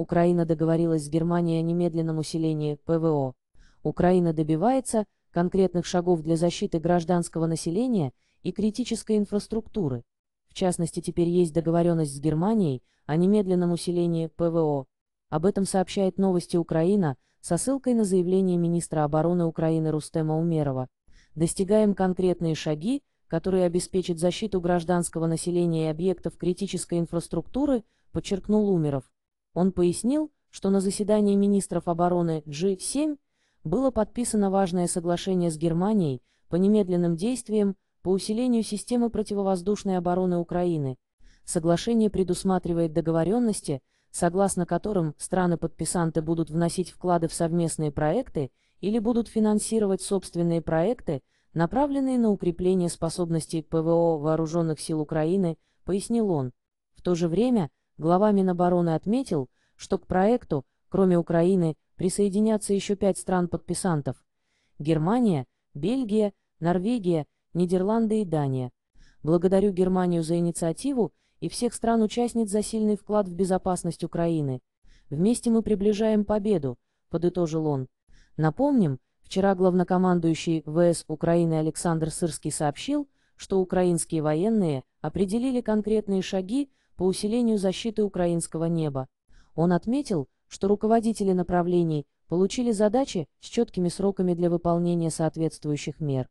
Украина договорилась с Германией о немедленном усилении ПВО. Украина добивается конкретных шагов для защиты гражданского населения и критической инфраструктуры. В частности, теперь есть договоренность с Германией о немедленном усилении ПВО. Об этом сообщает новости Украина со ссылкой на заявление министра обороны Украины Рустема Умерова. Достигаем конкретные шаги, которые обеспечат защиту гражданского населения и объектов критической инфраструктуры, подчеркнул Умеров. Он пояснил, что на заседании министров обороны G7 было подписано важное соглашение с Германией по немедленным действиям по усилению системы противовоздушной обороны Украины. Соглашение предусматривает договоренности, согласно которым страны-подписанты будут вносить вклады в совместные проекты или будут финансировать собственные проекты, направленные на укрепление способностей ПВО Вооруженных сил Украины, пояснил он. В то же время Глава Минобороны отметил, что к проекту, кроме Украины, присоединятся еще пять стран-подписантов – Германия, Бельгия, Норвегия, Нидерланды и Дания. Благодарю Германию за инициативу и всех стран-участниц за сильный вклад в безопасность Украины. Вместе мы приближаем победу, подытожил он. Напомним, вчера главнокомандующий ВС Украины Александр Сырский сообщил, что украинские военные определили конкретные шаги, по усилению защиты украинского неба. Он отметил, что руководители направлений получили задачи с четкими сроками для выполнения соответствующих мер.